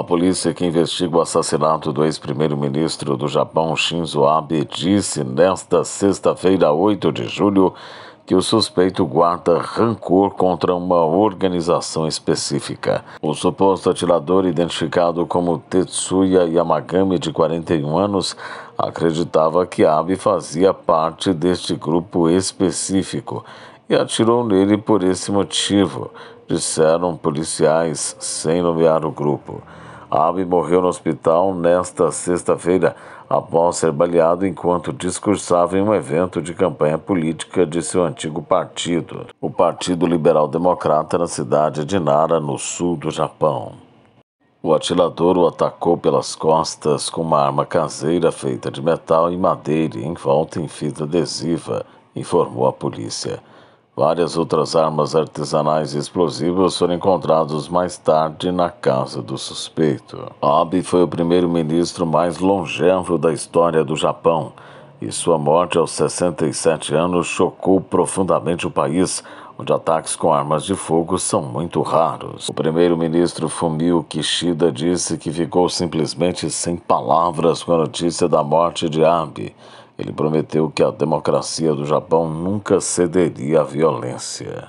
A polícia que investiga o assassinato do ex-primeiro-ministro do Japão, Shinzo Abe, disse nesta sexta-feira, 8 de julho, que o suspeito guarda rancor contra uma organização específica. O suposto atirador, identificado como Tetsuya Yamagami, de 41 anos, acreditava que Abe fazia parte deste grupo específico e atirou nele por esse motivo, disseram policiais sem nomear o grupo. Abe morreu no hospital nesta sexta-feira, após ser baleado enquanto discursava em um evento de campanha política de seu antigo partido, o Partido Liberal Democrata, na cidade de Nara, no sul do Japão. O atirador o atacou pelas costas com uma arma caseira feita de metal e madeira envolta em fita adesiva, informou a polícia. Várias outras armas artesanais e explosivos foram encontrados mais tarde na casa do suspeito. Abe foi o primeiro-ministro mais longevo da história do Japão e sua morte aos 67 anos chocou profundamente o país, onde ataques com armas de fogo são muito raros. O primeiro-ministro Fumio Kishida disse que ficou simplesmente sem palavras com a notícia da morte de Abe ele prometeu que a democracia do Japão nunca cederia à violência.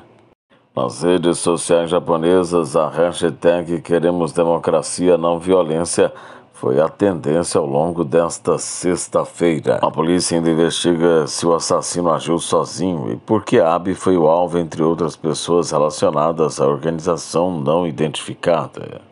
Nas redes sociais japonesas, a hashtag Queremos Democracia Não Violência foi a tendência ao longo desta sexta-feira. A polícia ainda investiga se o assassino agiu sozinho e por que Abe foi o alvo, entre outras pessoas relacionadas à organização não identificada.